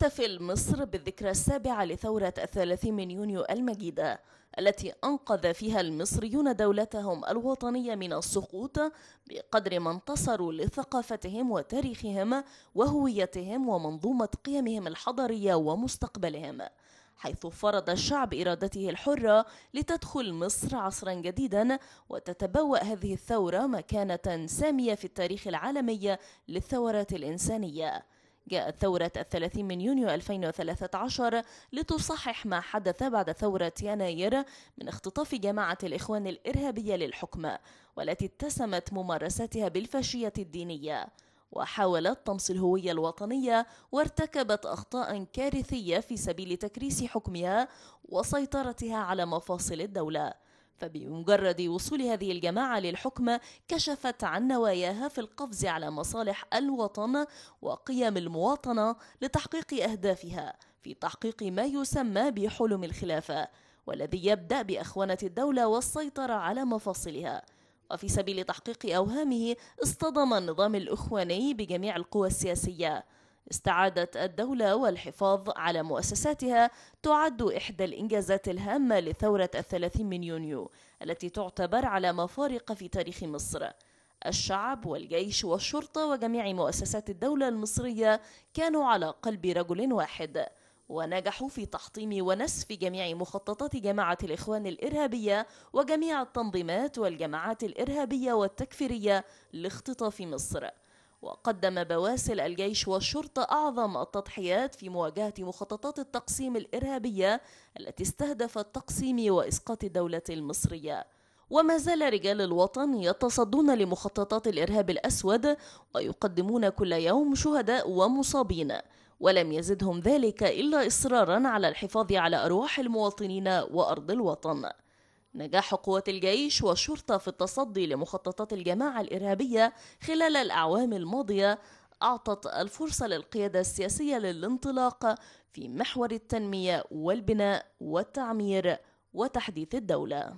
تحتفل مصر بالذكرى السابعة لثورة الثلاثين من يونيو المجيدة التي أنقذ فيها المصريون دولتهم الوطنية من السقوط بقدر ما انتصروا لثقافتهم وتاريخهم وهويتهم ومنظومة قيمهم الحضارية ومستقبلهم حيث فرض الشعب إرادته الحرة لتدخل مصر عصرا جديدا وتتبوأ هذه الثورة مكانة سامية في التاريخ العالمي للثورات الإنسانية جاءت ثورة الثلاثين من يونيو 2013 لتصحح ما حدث بعد ثورة يناير من اختطاف جماعة الإخوان الإرهابية للحكم والتي اتسمت ممارساتها بالفاشية الدينية وحاولت طمس الهوية الوطنية وارتكبت أخطاء كارثية في سبيل تكريس حكمها وسيطرتها على مفاصل الدولة فبمجرد وصول هذه الجماعة للحكم كشفت عن نواياها في القفز على مصالح الوطن وقيم المواطنة لتحقيق أهدافها في تحقيق ما يسمى بحلم الخلافة والذي يبدأ بأخوانة الدولة والسيطرة على مفاصلها وفي سبيل تحقيق أوهامه اصطدم النظام الإخواني بجميع القوى السياسية استعادة الدولة والحفاظ على مؤسساتها تعد إحدى الإنجازات الهامة لثورة الثلاثين من يونيو التي تعتبر على مفارقة في تاريخ مصر الشعب والجيش والشرطة وجميع مؤسسات الدولة المصرية كانوا على قلب رجل واحد ونجحوا في تحطيم ونسف جميع مخططات جماعة الإخوان الإرهابية وجميع التنظيمات والجماعات الإرهابية والتكفيرية لاختطاف مصر وقدم بواسل الجيش والشرطة أعظم التضحيات في مواجهة مخططات التقسيم الإرهابية التي استهدفت تقسيم وإسقاط الدولة المصرية وما زال رجال الوطن يتصدون لمخططات الإرهاب الأسود ويقدمون كل يوم شهداء ومصابين ولم يزدهم ذلك إلا إصرارا على الحفاظ على أرواح المواطنين وأرض الوطن نجاح قوات الجيش والشرطة في التصدي لمخططات الجماعة الإرهابية خلال الأعوام الماضية أعطت الفرصة للقيادة السياسية للانطلاق في محور التنمية والبناء والتعمير وتحديث الدولة.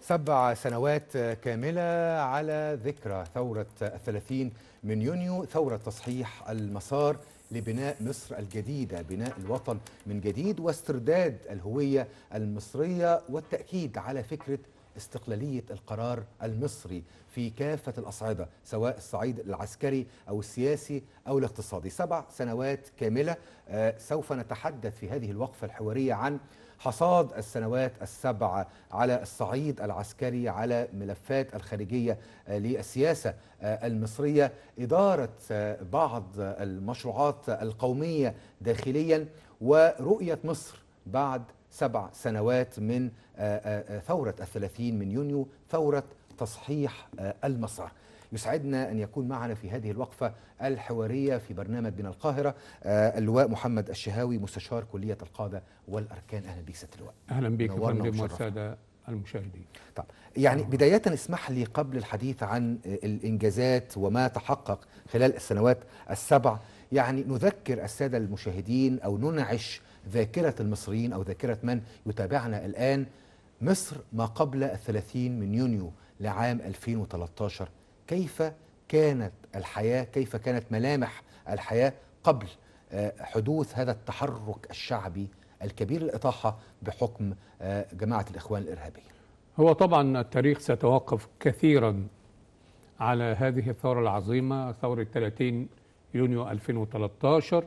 سبع سنوات كاملة على ذكرى ثورة الثلاثين من يونيو ثورة تصحيح المسار لبناء مصر الجديدة بناء الوطن من جديد واسترداد الهوية المصرية والتأكيد على فكرة استقلالية القرار المصري في كافة الأصعدة سواء الصعيد العسكري أو السياسي أو الاقتصادي سبع سنوات كاملة آه، سوف نتحدث في هذه الوقفة الحوارية عن حصاد السنوات السبعة على الصعيد العسكري على ملفات الخارجية للسياسة المصرية إدارة بعض المشروعات القومية داخليا ورؤية مصر بعد سبع سنوات من آه، آه، آه، ثورة الثلاثين من يونيو ثورة تصحيح المسار يسعدنا أن يكون معنا في هذه الوقفة الحوارية في برنامج من القاهرة آه، اللواء محمد الشهاوي مستشار كلية القادة والأركان أهلا بك سيادة اللواء أهلا بك فندم والسادة المشاهدين طب يعني بداية اسمح لي قبل الحديث عن الإنجازات وما تحقق خلال السنوات السبع يعني نذكر السادة المشاهدين أو ننعش ذاكرة المصريين أو ذاكرة من يتابعنا الآن مصر ما قبل الثلاثين من يونيو لعام 2013 كيف كانت الحياة كيف كانت ملامح الحياة قبل آه، حدوث هذا التحرك الشعبي الكبير الإطاحة بحكم آه، جماعة الإخوان الإرهابية هو طبعا التاريخ سيتوقف كثيرا على هذه الثورة العظيمة ثورة 30 يونيو 2013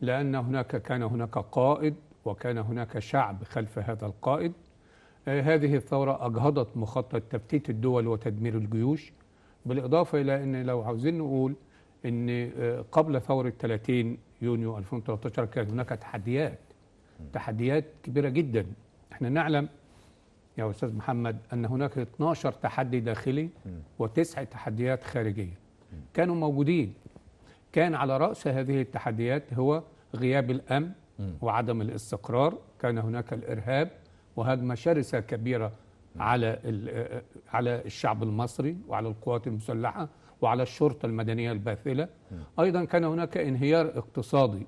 لأن هناك كان هناك قائد وكان هناك شعب خلف هذا القائد آه، هذه الثورة أجهضت مخطط تفتيت الدول وتدمير الجيوش بالإضافة إلى أن لو عاوزين نقول أن آه، قبل ثورة 30 يونيو 2013 كانت هناك تحديات تحديات كبيرة جدا احنا نعلم يا أستاذ محمد أن هناك 12 تحدي داخلي وتسع تحديات خارجية كانوا موجودين كان على رأس هذه التحديات هو غياب الأمن وعدم الاستقرار كان هناك الإرهاب وهجمة شرسة كبيرة على على الشعب المصري وعلى القوات المسلحه وعلى الشرطه المدنيه الباثله ايضا كان هناك انهيار اقتصادي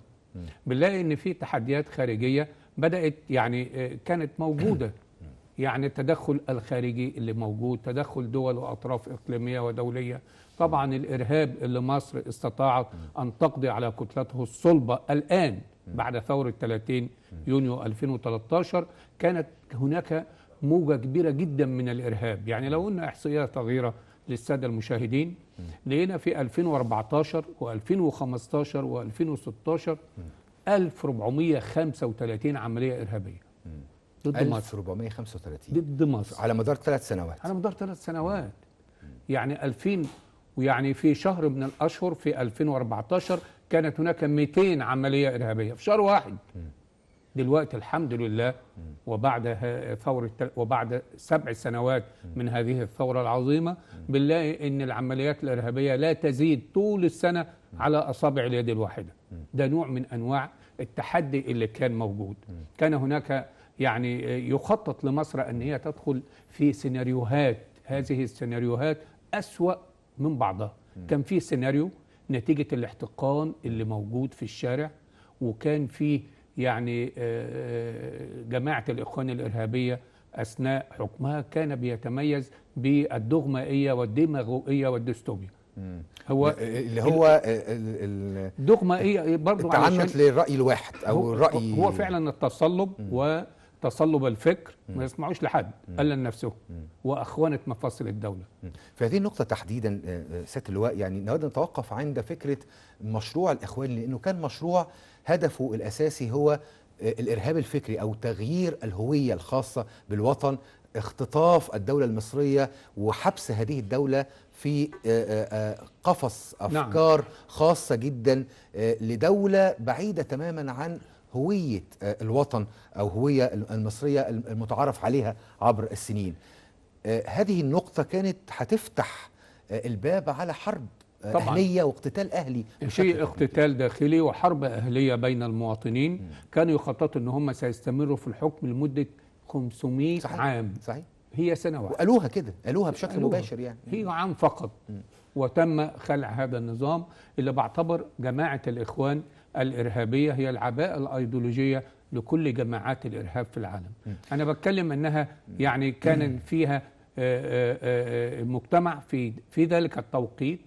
بنلاقي ان في تحديات خارجيه بدات يعني كانت موجوده يعني التدخل الخارجي اللي موجود تدخل دول واطراف اقليميه ودوليه طبعا الارهاب اللي مصر استطاعت ان تقضي على كتلته الصلبه الان بعد ثوره 30 يونيو 2013 كانت هناك موجة كبيرة جدا من الإرهاب يعني لو قلنا إحصائية صغيرة للسادة المشاهدين لقينا في 2014 و2015 و2016 1435 عملية إرهابية ضد مصر 1435 ضد مصر على مدار ثلاث سنوات على مدار ثلاث سنوات مم. يعني 2000 ويعني في شهر من الأشهر في 2014 كانت هناك 200 عملية إرهابية في شهر واحد مم. دلوقتي الحمد لله وبعد ثورة وبعد سبع سنوات من هذه الثورة العظيمة بنلاقي أن العمليات الإرهابية لا تزيد طول السنة على أصابع اليد الواحدة ده نوع من أنواع التحدي اللي كان موجود كان هناك يعني يخطط لمصر أن هي تدخل في سيناريوهات هذه السيناريوهات أسوأ من بعضها كان في سيناريو نتيجة الاحتقان اللي موجود في الشارع وكان فيه يعني آه، آه، جماعة الإخوان الإرهابية أثناء حكمها كان بيتميز بالدغمائية والديماغوئية والديستوبيا هو آه، اللي هو الدغمائية برضه التعنت للرأي الواحد أو الرأي هو فعلا التصلب وتصلب الفكر ما يسمعوش لحد إلا لنفسه وأخوانة مفاصل الدولة في هذه النقطة تحديدا سيادة اللواء يعني نود نتوقف عند فكرة مشروع الإخوان لأنه كان مشروع هدفه الأساسي هو آه، الإرهاب الفكري أو تغيير الهوية الخاصة بالوطن اختطاف الدولة المصرية وحبس هذه الدولة في آه، آه، قفص نعم. أفكار نعم. خاصة جدا لدولة بعيدة تماما عن هوية الوطن أو هوية المصرية المتعارف عليها عبر السنين هذه النقطة كانت هتفتح الباب على حرب طبعا أهلية واقتتال أهلي في اقتتال داخلي وحرب أهلية بين المواطنين مم. كانوا يخططوا أن هم سيستمروا في الحكم لمدة 500 صحيح. عام صحيح هي سنة واحدة وقالوها كده قالوها بشكل قالوها. مباشر يعني هي عام فقط مم. وتم خلع هذا النظام اللي بعتبر جماعة الإخوان الإرهابية هي العباءة الأيديولوجية لكل جماعات الإرهاب في العالم مم. أنا بتكلم أنها يعني كان فيها آه، آه، آه، مجتمع في في ذلك التوقيت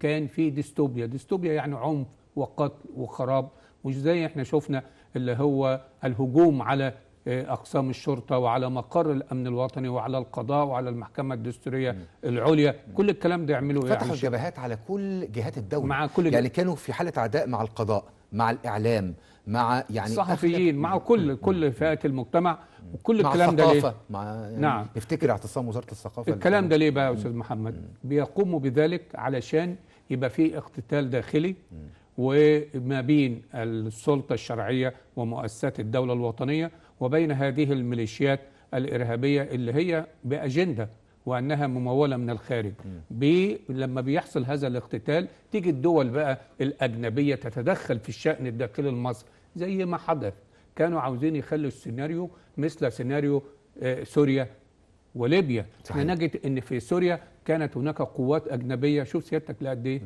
كان في ديستوبيا ديستوبيا يعني عنف وقتل وخراب مش زي احنا شفنا اللي هو الهجوم على آه، اقسام الشرطه وعلى مقر الامن الوطني وعلى القضاء وعلى المحكمه الدستوريه العليا كل الكلام ده يعملوا يعني فتحوا جبهات على كل جهات الدوله مع كل يعني كانوا في حاله عداء مع القضاء مع الاعلام مع يعني صحفيين مع كل كل فئات المجتمع وكل الكلام ده ليه؟ مع يعني نعم نفتكر اعتصام وزاره الثقافه الكلام ده ليه بقى يا استاذ محمد؟ بيقوموا بذلك علشان يبقى في اقتتال داخلي وما بين السلطه الشرعيه ومؤسسات الدوله الوطنيه وبين هذه الميليشيات الارهابيه اللي هي باجنده وانها مموله من الخارج بي لما بيحصل هذا الاقتتال تيجي الدول بقى الاجنبيه تتدخل في الشان الداخلي المصري زي ما حدث كانوا عاوزين يخلوا السيناريو مثل سيناريو آه، سوريا وليبيا صحيح. احنا نجد ان في سوريا كانت هناك قوات اجنبيه شوف سيادتك لقد ايه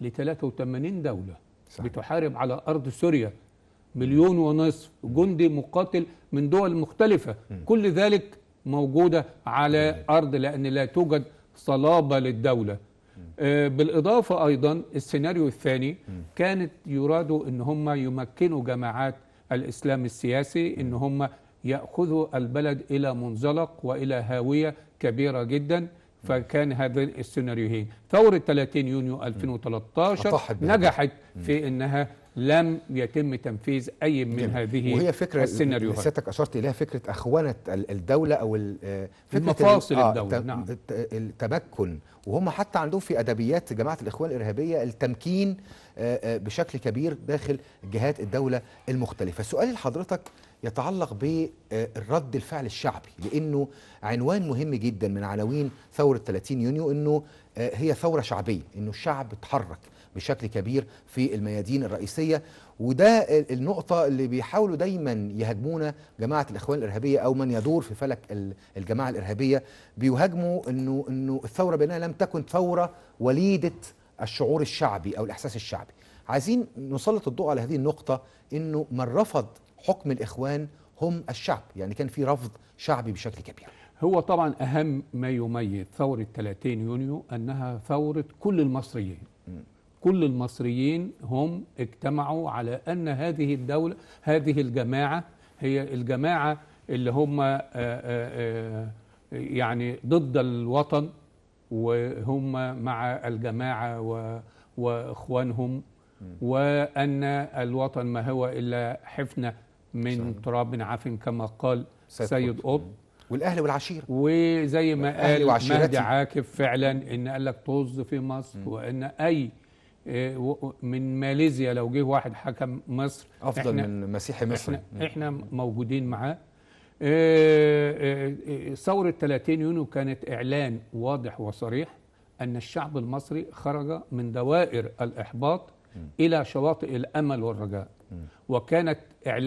ل 83 دوله صحيح. بتحارب على ارض سوريا مليون ونصف جندي مقاتل من دول مختلفه م. كل ذلك موجوده على ارض لان لا توجد صلابه للدوله آه، بالإضافة أيضا السيناريو الثاني كانت يراد أن هم يمكنوا جماعات الإسلام السياسي أن هم يأخذوا البلد إلى منزلق وإلى هاوية كبيرة جدا فكان هذا السيناريوهين ثورة 30 يونيو 2013 نجحت في أنها لم يتم تنفيذ أي من جميل. هذه وهي فكرة السيناريوهات سيادتك أشرت إليها فكرة أخوانة الدولة أو آه، فكرة المفاصل آه الدولة نعم. التمكن وهم حتى عندهم في أدبيات جماعة الإخوان الإرهابية التمكين آه، آه، بشكل كبير داخل جهات الدولة المختلفة سؤالي لحضرتك يتعلق بالرد الفعل الشعبي لأنه عنوان مهم جدا من عناوين ثورة 30 يونيو أنه هي ثورة شعبية أنه الشعب اتحرك بشكل كبير في الميادين الرئيسية وده النقطة اللي بيحاولوا دايما يهاجمونا جماعة الإخوان الإرهابية أو من يدور في فلك الجماعة الإرهابية بيهاجموا إنه إنه الثورة بأنها لم تكن ثورة وليدة الشعور الشعبي أو الإحساس الشعبي عايزين نسلط الضوء على هذه النقطة إنه من رفض حكم الإخوان هم الشعب يعني كان في رفض شعبي بشكل كبير هو طبعا أهم ما يميز ثورة 30 يونيو أنها ثورة كل المصريين كل المصريين هم اجتمعوا على أن هذه الدولة هذه الجماعة هي الجماعة اللي هم آه، آه، آه، يعني ضد الوطن وهم مع الجماعة وإخوانهم وأن الوطن ما هو إلا حفنة من تراب عفن كما قال سيد قطب والاهل والعشيره وزي ما قال مهدي عاكف فعلا ان قال لك طز في مصر وان اي إيه، من ماليزيا لو جه واحد حكم مصر افضل من مسيحي مصري احنا, احنا موجودين معاه إيه، إيه، ثورة 30 يونيو كانت إعلان واضح وصريح أن الشعب المصري خرج من دوائر الإحباط إلى شواطئ الأمل والرجاء وكانت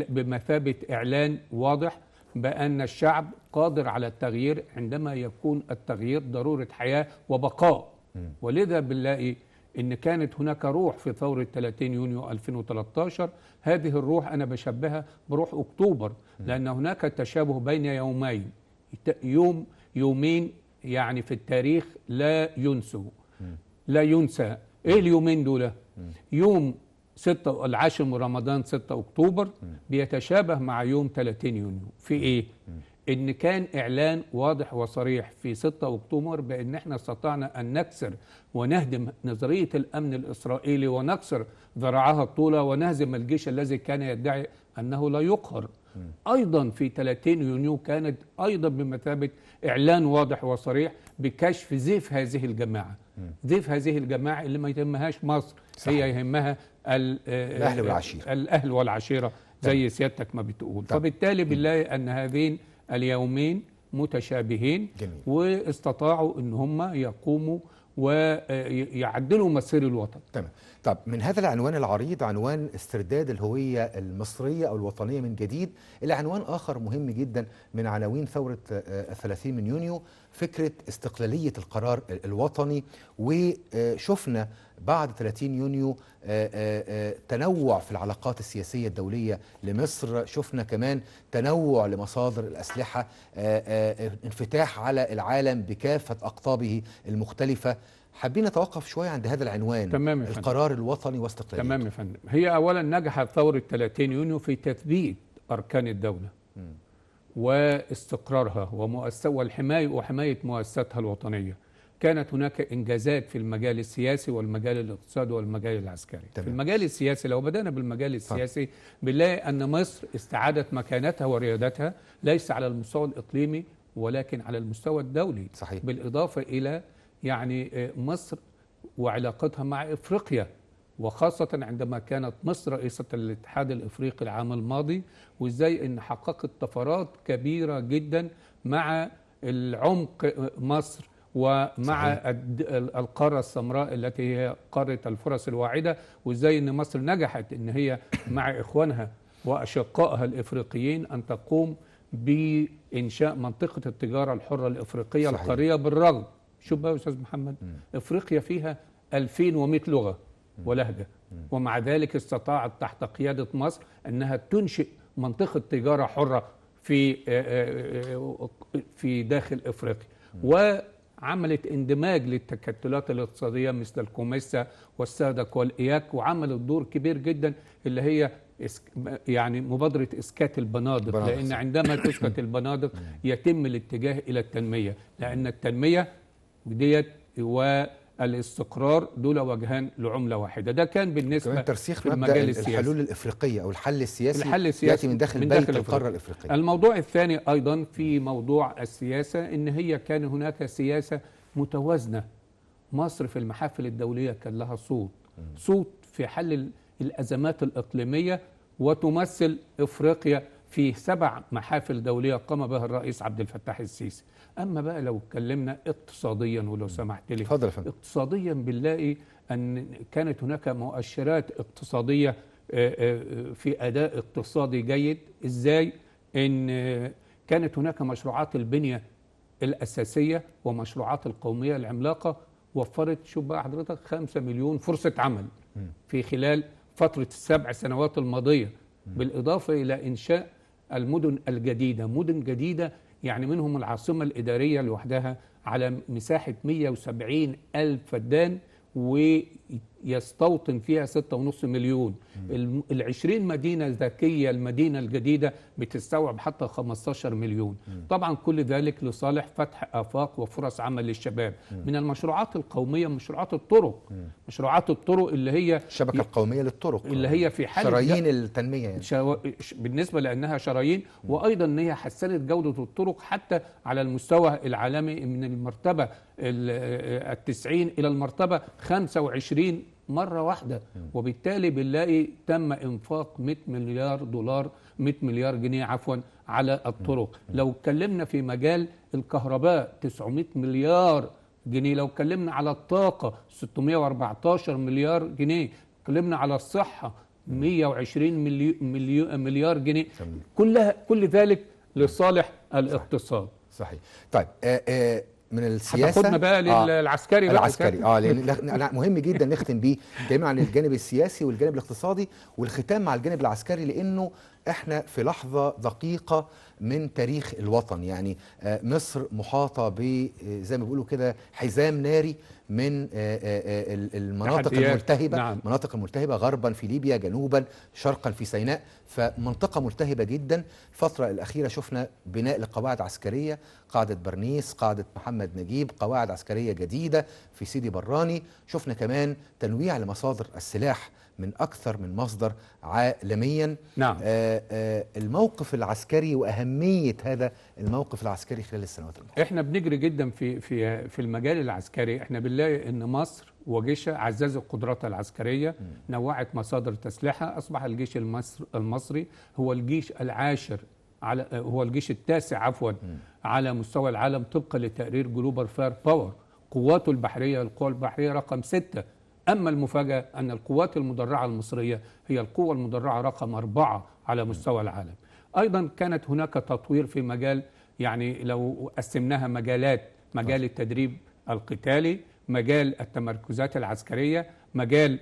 بمثابة إعلان واضح بأن الشعب قادر على التغيير عندما يكون التغيير ضرورة حياة وبقاء ولذا بنلاقي ان كانت هناك روح في ثوره 30 يونيو 2013 هذه الروح انا بشبهها بروح اكتوبر لان هناك تشابه بين يومين يوم يومين يعني في التاريخ لا ينسوا لا ينسى ايه اليومين دول يوم 6 العاشر من رمضان 6 اكتوبر بيتشابه مع يوم 30 يونيو في ايه ان كان اعلان واضح وصريح في 6 اكتوبر بان احنا استطعنا ان نكسر ونهدم نظريه الامن الاسرائيلي ونكسر ذراعها الطوله ونهزم الجيش الذي كان يدعي انه لا يقهر ايضا في 30 يونيو كانت ايضا بمثابه اعلان واضح وصريح بكشف زيف هذه الجماعه زيف هذه الجماعه اللي ما يهمهاش مصر صحيح. هي يهمها الاهل والعشيره الاهل والعشيره زي سيادتك ما بتقول طب. فبالتالي بالله ان هذين اليومين متشابهين جميل. واستطاعوا ان هم يقوموا ويعدلوا مسير الوطن تمام طب من هذا العنوان العريض عنوان استرداد الهوية المصرية أو الوطنية من جديد إلى عنوان آخر مهم جدا من عناوين ثورة 30 آه، من يونيو فكره استقلاليه القرار الوطني وشفنا بعد 30 يونيو آه، آه، آه، تنوع في العلاقات السياسية الدولية لمصر شفنا كمان تنوع لمصادر الأسلحة انفتاح على العالم بكافة أقطابه المختلفة حابين نتوقف شوية عند هذا العنوان تمام القرار الوطني واستقلاليته تمام يا فندم هي أولا نجحت ثورة 30 يونيو في تثبيت أركان الدولة م. واستقرارها والحماية وحماية مؤسساتها الوطنية كانت هناك إنجازات في المجال السياسي والمجال الاقتصادي والمجال العسكري تمام. في المجال السياسي لو بدأنا بالمجال السياسي بنلاقي أن مصر استعادت مكانتها وريادتها ليس على المستوى الإقليمي ولكن على المستوى الدولي صحيح. بالإضافة إلى يعني آه، مصر وعلاقتها مع إفريقيا وخاصة عندما كانت مصر رئيسة الاتحاد الإفريقي العام الماضي وإزاي أن حققت طفرات كبيرة جدا مع العمق مصر ومع صحيح. القارة السمراء التي هي قارة الفرص الواعدة وإزاي أن مصر نجحت أن هي مع إخوانها وأشقائها الإفريقيين أن تقوم بإنشاء منطقة التجارة الحرة الإفريقية صحيح. القارية بالرغم شوف بقى يا أستاذ محمد م. إفريقيا فيها 2100 لغة ولهجة ومع ذلك استطاعت تحت قيادة مصر أنها تنشئ منطقة تجارة حرة في آه، آه، آه، في داخل افريقيا وعملت اندماج للتكتلات الاقتصاديه مثل الكوميسا والسادك والاياك وعملت دور كبير جدا اللي هي يعني مبادره اسكات البنادق لان عندما تسكت البنادق يتم الاتجاه الى التنميه لان التنميه ديت و الاستقرار دول وجهان لعمله واحده ده كان بالنسبه ترسيخ في المجال السياسي الحلول الافريقيه او الحل السياسي الحل السياسي ياتي من داخل, من داخل القاره الافريقيه الموضوع الثاني ايضا في موضوع السياسه ان هي كان هناك سياسه متوازنه مصر في المحافل الدوليه كان لها صوت صوت في حل الازمات الاقليميه وتمثل افريقيا في سبع محافل دولية قام بها الرئيس عبد الفتاح السيسي أما بقى لو اتكلمنا اقتصاديا ولو سمحت لي اقتصاديا بنلاقي أن كانت هناك مؤشرات اقتصادية آه، آه، في أداء اقتصادي جيد إزاي أن كانت هناك مشروعات البنية الأساسية ومشروعات القومية العملاقة وفرت شوف بقى حضرتك 5 مليون فرصة عمل في خلال فترة السبع سنوات الماضية بالإضافة إلى إنشاء المدن الجديدة مدن جديدة يعني منهم العاصمة الإدارية لوحدها على مساحة 170 ألف فدان و يستوطن فيها 6.5 مليون ال 20 مدينه ذكيه المدينه الجديده بتستوعب حتى 15 مليون مم. طبعا كل ذلك لصالح فتح افاق وفرص عمل للشباب مم. من المشروعات القوميه مشروعات الطرق مم. مشروعات الطرق اللي هي الشبكه القوميه للطرق اللي هي في حال شرايين التنميه يعني. شو... بالنسبه لانها شرايين وايضا ان هي حسنت جوده الطرق حتى على المستوى العالمي من المرتبه آه، التسعين إلى المرتبة 25 مرة واحدة وبالتالي بنلاقي تم إنفاق 100 مليار دولار 100 مليار جنيه عفوا على الطرق لو اتكلمنا في مجال الكهرباء 900 مليار جنيه لو اتكلمنا على الطاقة 614 مليار جنيه اتكلمنا على الصحة 120 مليو مليو مليار جنيه كلها كل ذلك لصالح الاقتصاد صحيح طيب آآ آه، آآ آه، من السياسه خدنا بقى آه. للعسكري آه بقى العسكري اه لان مهم جدا نختم بيه دايما عن الجانب السياسي والجانب الاقتصادي والختام مع الجانب العسكري لانه احنا في لحظة دقيقة من تاريخ الوطن يعني آه، مصر محاطة بزي آه، زي ما بيقولوا كده حزام ناري من آه، المناطق الملتهبة نعم. مناطق الملتهبة غربا في ليبيا جنوبا شرقا في سيناء فمنطقة ملتهبة جدا الفترة الأخيرة شفنا بناء لقواعد عسكرية قاعدة برنيس قاعدة محمد نجيب قواعد عسكرية جديدة في سيدي براني شفنا كمان تنويع لمصادر السلاح من أكثر من مصدر عالميا نعم. آآ آه، آآ آه، الموقف العسكري وأهمية هذا الموقف العسكري خلال السنوات الماضية احنا بنجري جدا في, في, في المجال العسكري احنا بنلاقي أن مصر وجيشها عززت قدراتها العسكرية م. نوعت مصادر تسلحة أصبح الجيش المصر المصري هو الجيش العاشر على آه، هو الجيش التاسع عفوا على مستوى العالم طبقا لتقرير جلوبال فاير باور قواته البحرية القوى البحرية رقم ستة أما المفاجأة أن القوات المدرعة المصرية هي القوة المدرعة رقم أربعة على مستوى العالم أيضا كانت هناك تطوير في مجال يعني لو قسمناها مجالات مجال التدريب القتالي مجال التمركزات العسكرية مجال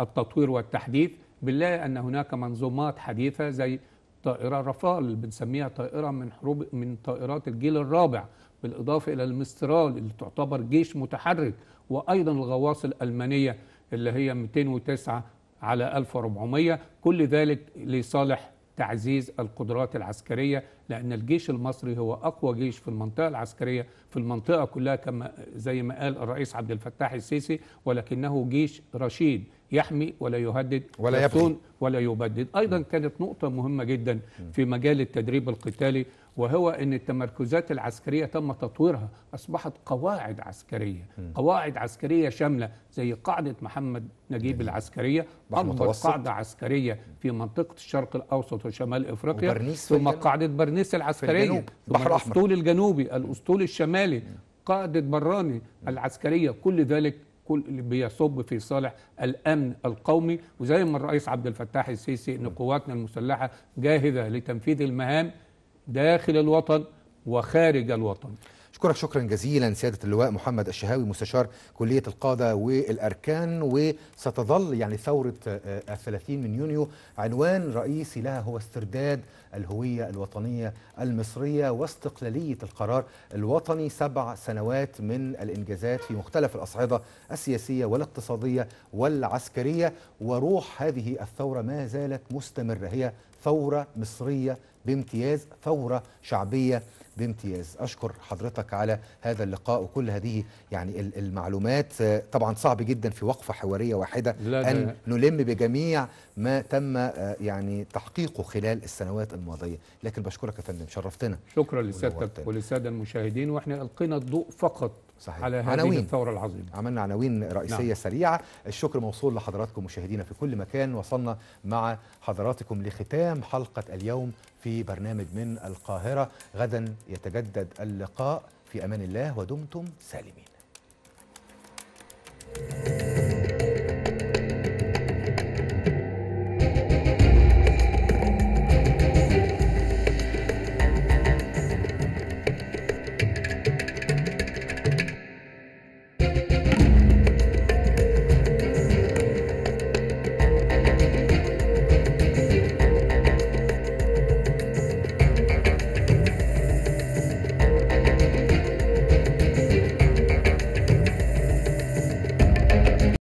التطوير والتحديث بالله أن هناك منظومات حديثة زي طائرة رفال بنسميها طائرة من حروب من طائرات الجيل الرابع بالإضافة إلى المسترال اللي تعتبر جيش متحرك وأيضا الغواص الألمانية اللي هي 209 على 1400 كل ذلك لصالح تعزيز القدرات العسكرية لأن الجيش المصري هو أقوى جيش في المنطقة العسكرية في المنطقة كلها كما زي ما قال الرئيس عبد الفتاح السيسي ولكنه جيش رشيد يحمي ولا يهدد ولا يبغي ولا يبدد أيضا كانت نقطة مهمة جدا في مجال التدريب القتالي وهو ان التمركزات العسكريه تم تطويرها اصبحت قواعد عسكريه م. قواعد عسكريه شامله زي قاعده محمد نجيب م. العسكريه اكبر قاعده عسكريه في منطقه الشرق الاوسط وشمال افريقيا ثم قاعده برنيس العسكريه بحر الاسطول الجنوبي الاسطول الشمالي م. قاعده براني العسكريه كل ذلك كل اللي بيصب في صالح الامن القومي وزي ما الرئيس عبد الفتاح السيسي ان قواتنا المسلحه جاهزه لتنفيذ المهام داخل الوطن وخارج الوطن أشكرك شكرا جزيلا سيادة اللواء محمد الشهاوي مستشار كلية القادة والأركان وستظل يعني ثورة آه، الثلاثين من يونيو عنوان رئيسي لها هو استرداد الهوية الوطنية المصرية واستقلالية القرار الوطني سبع سنوات من الإنجازات في مختلف الأصعدة السياسية والاقتصادية والعسكرية وروح هذه الثورة ما زالت مستمرة هي ثورة مصرية بامتياز ثورة شعبية بامتياز أشكر حضرتك على هذا اللقاء وكل هذه يعني المعلومات آه، طبعا صعب جدا في وقفة حوارية واحدة لا أن نلم بجميع ما تم آه، يعني تحقيقه خلال السنوات الماضية لكن بشكرك يا فندم شرفتنا شكرا لسيادتك ولسادة المشاهدين وإحنا ألقينا الضوء فقط صحيح. على هذه عناوين. الثورة العظيمة عملنا عناوين نعم. رئيسية نعم. سريعة الشكر موصول لحضراتكم مشاهدينا في كل مكان وصلنا مع حضراتكم لختام حلقة اليوم في برنامج من القاهرة غدا يتجدد اللقاء في أمان الله ودمتم سالمين